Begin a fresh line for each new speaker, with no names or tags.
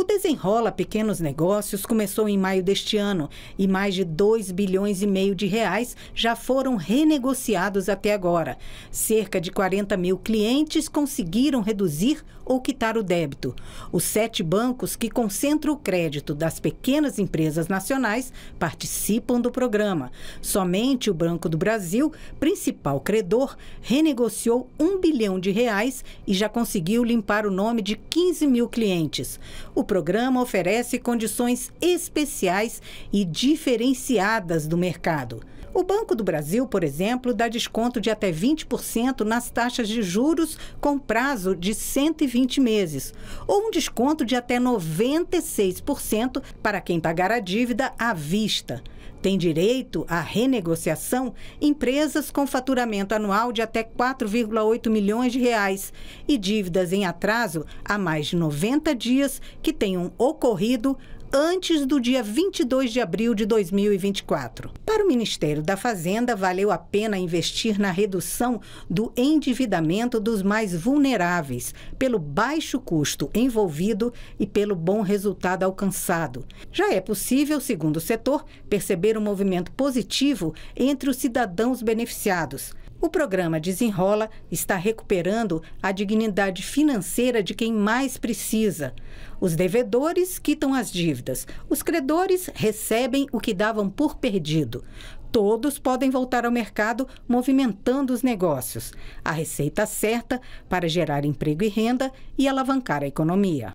O Desenrola Pequenos Negócios começou em maio deste ano e mais de 2 bilhões e meio de reais já foram renegociados até agora. Cerca de 40 mil clientes conseguiram reduzir ou quitar o débito. Os sete bancos que concentram o crédito das pequenas empresas nacionais participam do programa. Somente o Banco do Brasil, principal credor, renegociou um bilhão de reais e já conseguiu limpar o nome de 15 mil clientes. O programa oferece condições especiais e diferenciadas do mercado. O Banco do Brasil, por exemplo, dá desconto de até 20% nas taxas de juros com prazo de 120 meses, ou um desconto de até 96% para quem pagar a dívida à vista. Tem direito à renegociação empresas com faturamento anual de até 4,8 milhões de reais e dívidas em atraso há mais de 90 dias que tenham ocorrido antes do dia 22 de abril de 2024. Para o Ministério da Fazenda, valeu a pena investir na redução do endividamento dos mais vulneráveis, pelo baixo custo envolvido e pelo bom resultado alcançado. Já é possível, segundo o setor, perceber um movimento positivo entre os cidadãos beneficiados. O programa Desenrola está recuperando a dignidade financeira de quem mais precisa. Os devedores quitam as dívidas, os credores recebem o que davam por perdido. Todos podem voltar ao mercado movimentando os negócios. A receita certa para gerar emprego e renda e alavancar a economia.